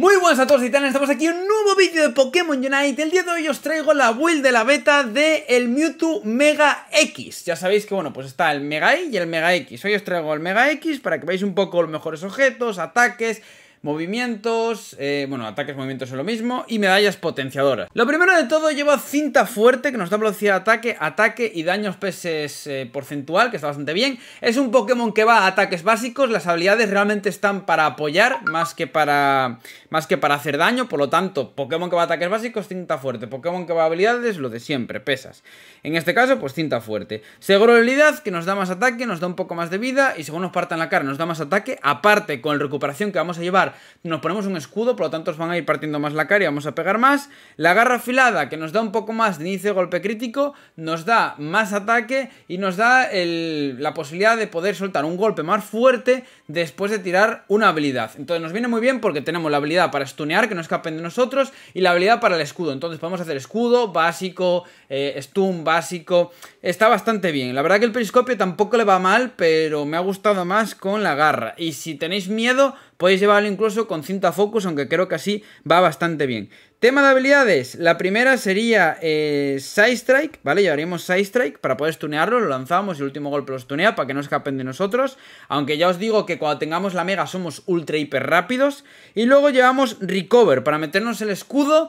Muy buenas a todos y titanes, estamos aquí en un nuevo vídeo de Pokémon Unite El día de hoy os traigo la build de la beta de el Mewtwo Mega X Ya sabéis que bueno, pues está el Mega Y y el Mega X Hoy os traigo el Mega X para que veáis un poco los mejores objetos, ataques, movimientos, eh, bueno, ataques, movimientos es lo mismo, y medallas potenciadoras. Lo primero de todo lleva cinta fuerte, que nos da velocidad de ataque, ataque y daños peses eh, porcentual, que está bastante bien. Es un Pokémon que va a ataques básicos, las habilidades realmente están para apoyar, más que para, más que para hacer daño, por lo tanto, Pokémon que va a ataques básicos, cinta fuerte, Pokémon que va a habilidades, lo de siempre, pesas. En este caso, pues cinta fuerte. seguro habilidad, que nos da más ataque, nos da un poco más de vida, y según nos partan la cara, nos da más ataque, aparte con recuperación que vamos a llevar nos ponemos un escudo, por lo tanto os van a ir partiendo más la cara y vamos a pegar más. La garra afilada, que nos da un poco más de inicio de golpe crítico, nos da más ataque y nos da la posibilidad de poder soltar un golpe más fuerte después de tirar una habilidad. Entonces nos viene muy bien porque tenemos la habilidad para stunear, que no escapen de nosotros, y la habilidad para el escudo. Entonces podemos hacer escudo básico, eh, stun básico. Está bastante bien. La verdad que el periscopio tampoco le va mal, pero me ha gustado más con la garra. Y si tenéis miedo, Podéis llevarlo incluso con cinta focus, aunque creo que así va bastante bien. Tema de habilidades. La primera sería eh, Side Strike, ¿vale? Llevaríamos Side Strike para poder stunearlo, lo lanzamos y el último golpe los tunea para que no escapen de nosotros. Aunque ya os digo que cuando tengamos la mega somos ultra hiper rápidos. Y luego llevamos Recover para meternos el escudo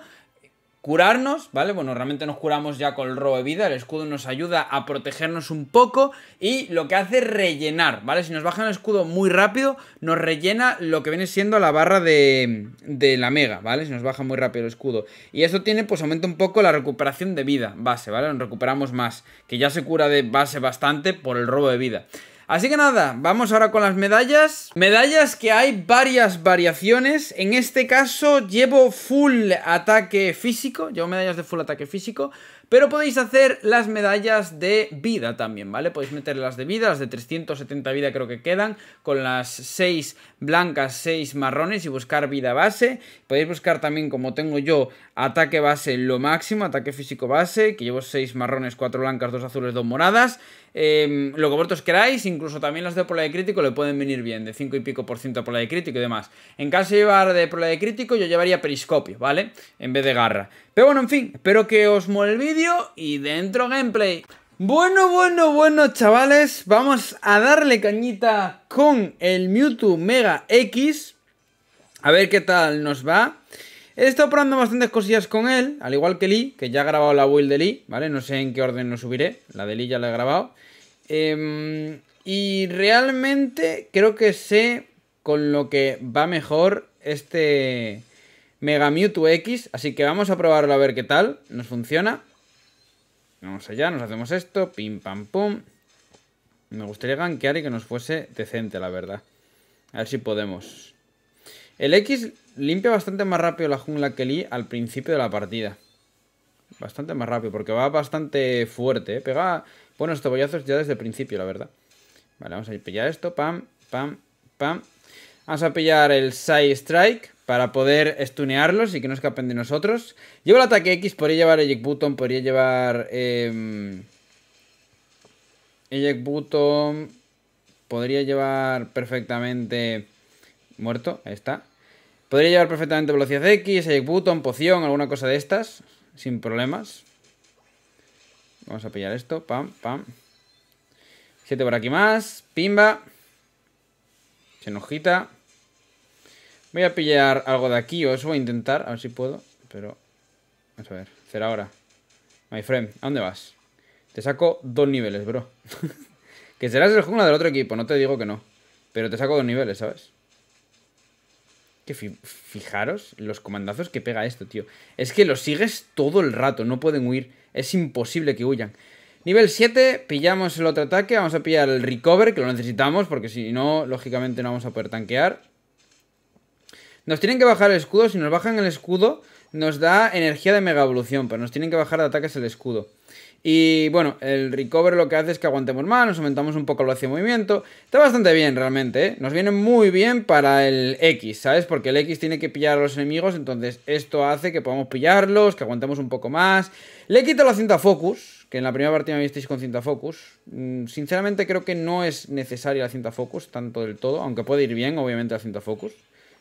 curarnos, ¿vale? Bueno, realmente nos curamos ya con el robo de vida, el escudo nos ayuda a protegernos un poco y lo que hace es rellenar, ¿vale? Si nos baja el escudo muy rápido, nos rellena lo que viene siendo la barra de, la mega, ¿vale? Si nos baja muy rápido el escudo. Y eso tiene, pues aumenta un poco la recuperación de vida base, ¿vale? Nos recuperamos más, que ya se cura de base bastante por el robo de vida. Así que nada, vamos ahora con las medallas. Medallas que hay varias variaciones. En este caso llevo full ataque físico, llevo medallas de full ataque físico, pero podéis hacer las medallas de vida también, ¿vale? Podéis meter las de vida, las de 370 vida creo que quedan, con las 6 blancas, 6 marrones y buscar vida base. Podéis buscar también, como tengo yo, ataque base lo máximo, ataque físico base, que llevo 6 marrones, 4 blancas, 2 azules, 2 moradas. Em, lo que vosotros queráis, incluso también las de pola de crítico le pueden venir bien, de 5 y pico por ciento pola de crítico y demás. En caso de llevar de pola de crítico, yo llevaría periscopio, ¿vale? En vez de garra. Pero bueno, en fin, espero que os mole el vídeo y dentro gameplay. Bueno, bueno, bueno, chavales, vamos a darle cañita con el Mewtwo Mega X. A ver qué tal nos va. He estado probando bastantes cosillas con él, al igual que Lee, que ya ha grabado la build de Lee, ¿vale? No sé en qué orden lo subiré, la de Lee ya la he grabado. Em, y realmente creo que sé con lo que va mejor este Mega Mewtwo X, así que vamos a probarlo a ver qué tal, nos funciona. Vamos allá, nos hacemos esto, pim pam pum. Me gustaría ganquear y que nos fuese decente, la verdad. A ver si podemos. El X limpia bastante más rápido la jungla que Lee al principio de la partida. Bastante más rápido, porque va bastante fuerte. ¿eh? Pega buenos tobollazos ya desde el principio, la verdad. Vale, vamos a pillar esto. Pam, pam, pam. Vamos a pillar el Side Strike para poder stunearlos y que no escapen de nosotros. Llevo el ataque X, podría llevar Eject Button, podría llevar... Em, Button... Podría llevar perfectamente... Muerto, ahí está. Podría llevar perfectamente velocidad X, Eject Button, poción, alguna cosa de estas. Sin problemas. Vamos a pillar esto. Pam, pam. Siete por aquí más. Pimba. Se enojita. Voy a pillar algo de aquí. o eso voy a intentar. A ver si puedo. Pero... Vamos a ver. Será ahora. My friend. ¿A dónde vas? Te saco dos niveles, bro. que serás el jungla del otro equipo. No te digo que no. Pero te saco dos niveles, ¿sabes? fijaros los comandazos que pega esto, tío. Es que los sigues todo el rato, no pueden huir. Es imposible que huyan. Nivel 7, pillamos el otro ataque. Vamos a pillar el recover, que lo necesitamos, porque si no, lógicamente no vamos a poder tanquear. Nos tienen que bajar el escudo. Si nos bajan el escudo, nos da energía de mega evolución, pero nos tienen que bajar de ataques el escudo. Y bueno, el recover lo que hace es que aguantemos más, nos aumentamos un poco el velocidad de movimiento. Está bastante bien realmente, ¿eh? Nos viene muy bien para el X, ¿sabes? Porque el X tiene que pillar a los enemigos, entonces esto hace que podamos pillarlos, que aguantemos un poco más. Le quito la cinta focus, que en la primera partida me visteis con cinta focus. Mm, sinceramente creo que no es necesaria la cinta focus tanto del todo, aunque puede ir bien obviamente la cinta focus,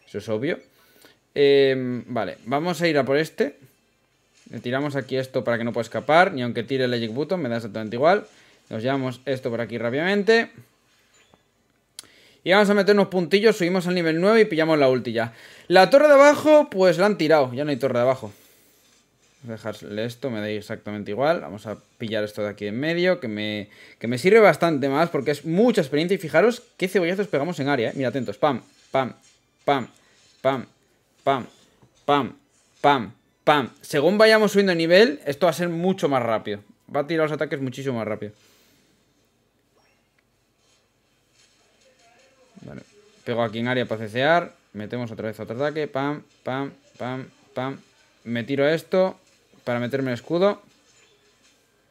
eso es obvio. Em, vale, vamos a ir a por este. Le tiramos aquí esto para que no pueda escapar. Ni aunque tire el Magic Button, me da exactamente igual. Nos llevamos esto por aquí rápidamente. Y vamos a meter unos puntillos, subimos al nivel 9 y pillamos la ulti ya. La torre de abajo, pues la han tirado. Ya no hay torre de abajo. a Dejarle esto, me da exactamente igual. Vamos a pillar esto de aquí en medio, que me, me sirve bastante más porque es mucha experiencia. Y fijaros qué cebollazos pegamos en área, ¿eh? Mira, atentos. Pam, pam, pam, pam, pam, pam, pam, Pam. Según vayamos subiendo de nivel, esto va a ser mucho más rápido. Va a tirar los ataques muchísimo más rápido. Vale. Pego aquí en área para cecear. Metemos otra vez otro ataque. Pam, pam, pam, pam. Me tiro esto para meterme el escudo.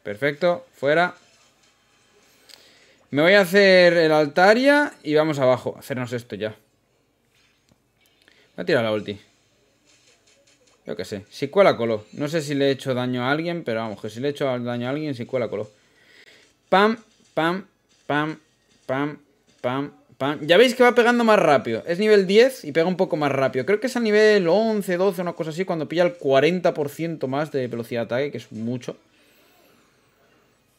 Perfecto. Fuera. Me voy a hacer el altaria y vamos abajo. Hacernos esto ya. Voy a tirar la ulti. Yo qué sé. Si cuela coló. No sé si le he hecho daño a alguien, pero vamos, que si le he hecho daño a alguien, si cuela coló. Pam, pam, pam, pam, pam, pam. Ya veis que va pegando más rápido. Es nivel 10 y pega un poco más rápido. Creo que es a nivel 11, 12, una cosa así, cuando pilla el 40% más de velocidad de ataque, que es mucho.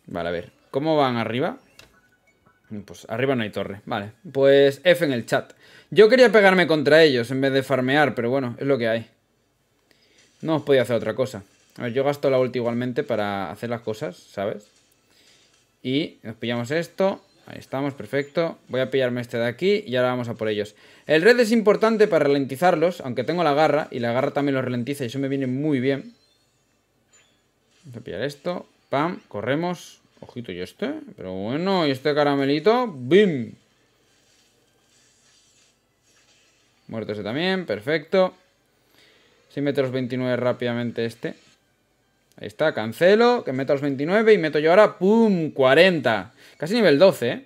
Vale, a ver. ¿Cómo van arriba? Pues arriba no hay torre. Vale, pues F en el chat. Yo quería pegarme contra ellos en vez de farmear, pero bueno, es lo que hay. No podía hacer otra cosa. A ver, yo gasto la ulti igualmente para hacer las cosas, ¿sabes? Y nos pillamos esto. Ahí estamos, perfecto. Voy a pillarme este de aquí y ahora vamos a por ellos. El red es importante para ralentizarlos, aunque tengo la garra. Y la garra también los ralentiza y eso me viene muy bien. Vamos a pillar esto. Pam, corremos. Ojito, y este. Pero bueno, y este caramelito. ¡Bim! Muerto ese también, perfecto. Si meto los 29 rápidamente este. Ahí está, cancelo, que meto los 29 y meto yo ahora, ¡pum! 40. Casi nivel 12, ¿eh?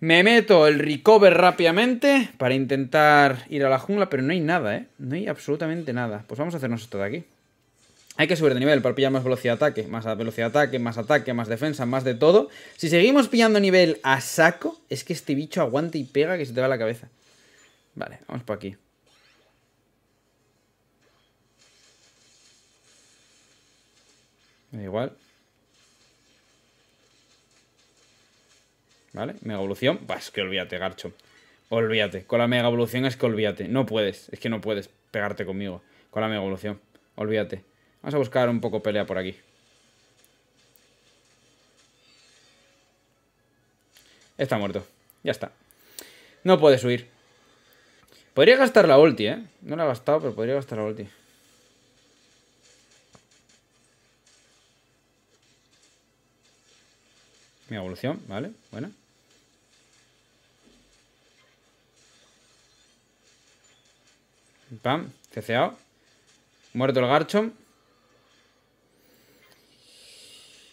Me meto el recover rápidamente para intentar ir a la jungla, pero no hay nada, ¿eh? No hay absolutamente nada. Pues vamos a hacernos esto de aquí. Hay que subir de nivel para pillar más velocidad de ataque, más velocidad de ataque, más ataque, más defensa, más de todo. Si seguimos pillando nivel a saco, es que este bicho aguanta y pega que se te va la cabeza. Vale, vamos por aquí. Igual. ¿Vale? Mega evolución. vas, que olvídate, Garcho. Olvídate. Con la mega evolución es que olvídate. No puedes. Es que no puedes pegarte conmigo. Con la mega evolución. Olvídate. Vamos a buscar un poco pelea por aquí. Está muerto. Ya está. No puedes huir. Podría gastar la ulti, ¿eh? No la he gastado, pero podría gastar la ulti. Mi evolución, ¿vale? Bueno. Pam, ceceado. Muerto el garcho.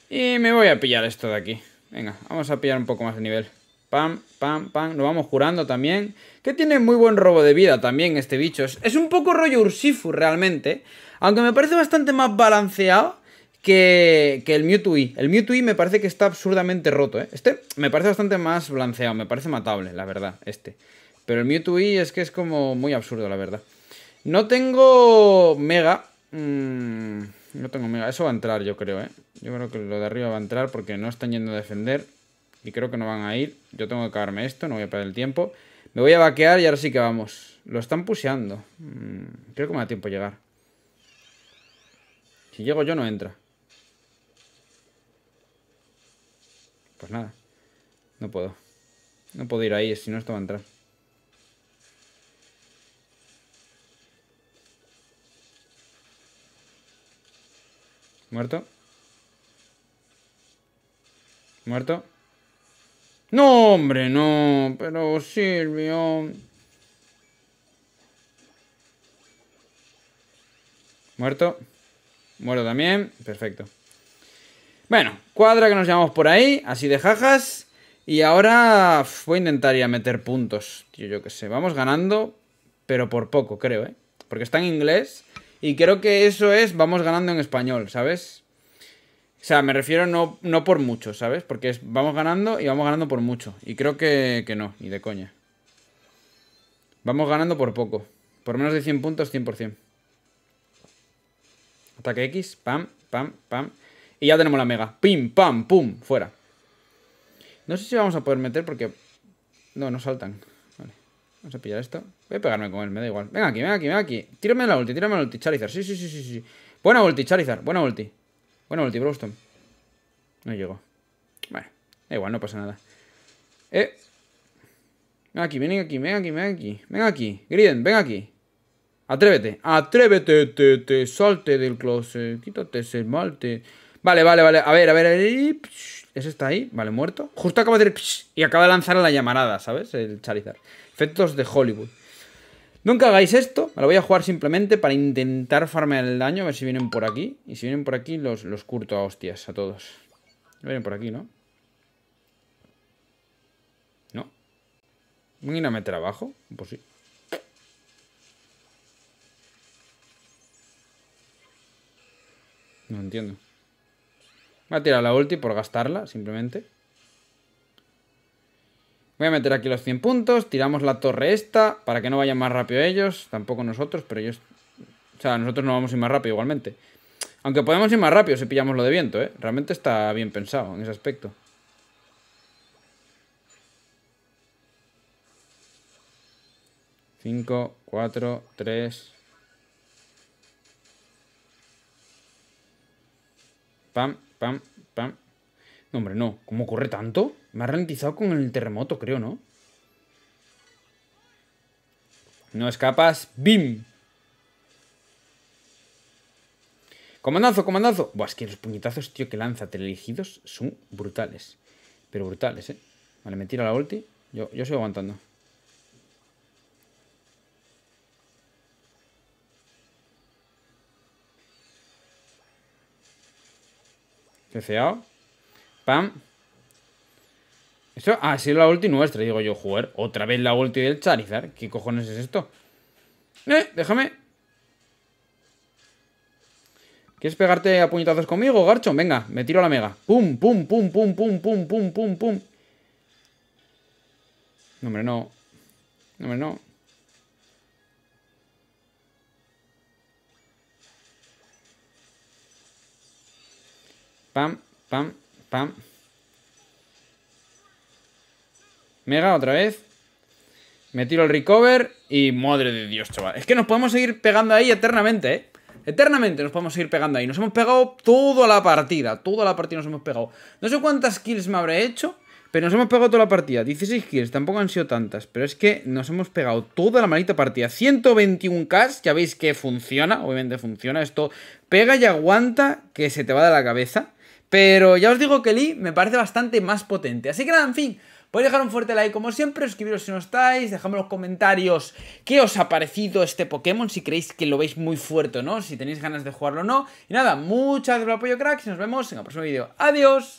Y me voy a pillar esto de aquí. Venga, vamos a pillar un poco más de nivel. Pam, pam, pam. Lo vamos curando también. Que tiene muy buen robo de vida también este bicho. Es un poco rollo Ursifu realmente. Aunque me parece bastante más balanceado que, el Mewtwo. El Mewtwo me parece que está absurdamente roto, ¿eh? Este me parece bastante más blanqueado, me parece matable, la verdad, este. Pero el Mewtwo es que es como muy absurdo, la verdad. No tengo Mega. Mm, no tengo Mega. Eso va a entrar, yo creo, ¿eh? Yo creo que lo de arriba va a entrar porque no están yendo a defender. Y creo que no van a ir. Yo tengo que cagarme esto, no voy a perder el tiempo. Me voy a vaquear y ahora sí que vamos. Lo están puseando. Mm, creo que me da tiempo a llegar. Si llego yo no entra. Pues nada. No puedo. No puedo ir ahí, si no esto va a entrar. Muerto. Muerto. No, hombre, no. Pero Silvio. Muerto. Muerto también. Perfecto. Bueno, cuadra que nos llamamos por ahí, así de jajas. Y ahora voy a intentar ir a meter puntos. Tío, yo qué sé, vamos ganando, pero por poco, creo, ¿eh? Porque está en inglés y creo que eso es vamos ganando en español, ¿sabes? O sea, me refiero no, no por mucho, ¿sabes? Porque vamos ganando y vamos ganando por mucho. Y creo que, que no, ni de coña. Vamos ganando por poco. Por menos de 100 puntos, 100%. Ataque X, pam, pam, pam. Y ya tenemos la mega. Pim, pam, pum, fuera. No sé si vamos a poder meter porque... No, no saltan. Vale. Vamos a pillar esto. Voy a pegarme con él, me da igual. Venga aquí, venga aquí, venga aquí. Tírame la ulti, tírame la ulti, Charizard. Sí, sí, sí, sí, sí. Buena ulti, Charizard. Buena ulti. Buena ulti, Broston. No llegó. Vale. Da igual, no pasa nada. Eh. Venga aquí, venga aquí, venga aquí, venga aquí. Venga aquí. Griden, venga aquí. Atrévete. Atrévete, te, te, salte del closet. Quítate ese malte. Vale, vale, vale. A ver, a ver, Ese está ahí. Vale, muerto. Justo acaba de Y acaba de lanzar la llamarada, ¿sabes? El Charizard. Efectos de Hollywood. Nunca hagáis esto, me lo voy a jugar simplemente para intentar farmear el daño, a ver si vienen por aquí. Y si vienen por aquí, los, curto a hostias a todos. Vienen por aquí, ¿no? ¿No? voy a ir a meter abajo? Pues sí. No entiendo. Voy a tirar la ulti por gastarla, simplemente. Voy a meter aquí los 100 puntos. Tiramos la torre esta para que no vayan más rápido ellos. Tampoco nosotros, pero ellos... O sea, nosotros no vamos a ir más rápido igualmente. Aunque podemos ir más rápido si pillamos lo de viento, ¿eh? Realmente está bien pensado en ese aspecto. 5, 4, 3 Pam. Pam, pam. No, hombre, no. ¿Cómo ocurre tanto? Me ha ralentizado con el terremoto, creo, ¿no? No escapas. ¡Bim! Comandazo, comandazo. Buah, es que los puñetazos, tío, que lanza teleligidos son brutales. Pero brutales, ¿eh? Vale, me tira la ulti. Yo, yo sigo aguantando. CCAO. Pam. Esto ha ah, sido la ulti nuestra, digo yo, jugar. Otra vez la ulti del Charizard. ¿Qué cojones es esto? Eh, déjame. ¿Quieres pegarte a puñetazos conmigo, Garchon? Venga, me tiro a la mega. Pum, pum, pum, pum, pum, pum, pum, pum, pum. No, hombre, no. No, hombre, no. Pam, pam, pam. Mega otra vez. Me tiro el recover y madre de Dios, chaval. Es que nos podemos seguir pegando ahí eternamente, ¿eh? Eternamente nos podemos seguir pegando ahí. Nos hemos pegado toda la partida. Toda la partida nos hemos pegado. No sé cuántas kills me habré hecho, pero nos hemos pegado toda la partida. 16 kills, tampoco han sido tantas. Pero es que nos hemos pegado toda la maldita partida. 121k, ya veis que funciona. Obviamente funciona. Esto pega y aguanta que se te va de la cabeza. Pero ya os digo que Lee me parece bastante más potente. Así que nada, en fin, podéis dejar un fuerte like como siempre, suscribiros si no estáis, dejadme los comentarios qué os ha parecido este Pokémon, si creéis que lo veis muy fuerte o no, si tenéis ganas de jugarlo o no. Y nada, muchas gracias por el apoyo cracks y nos vemos en el próximo vídeo. ¡Adiós!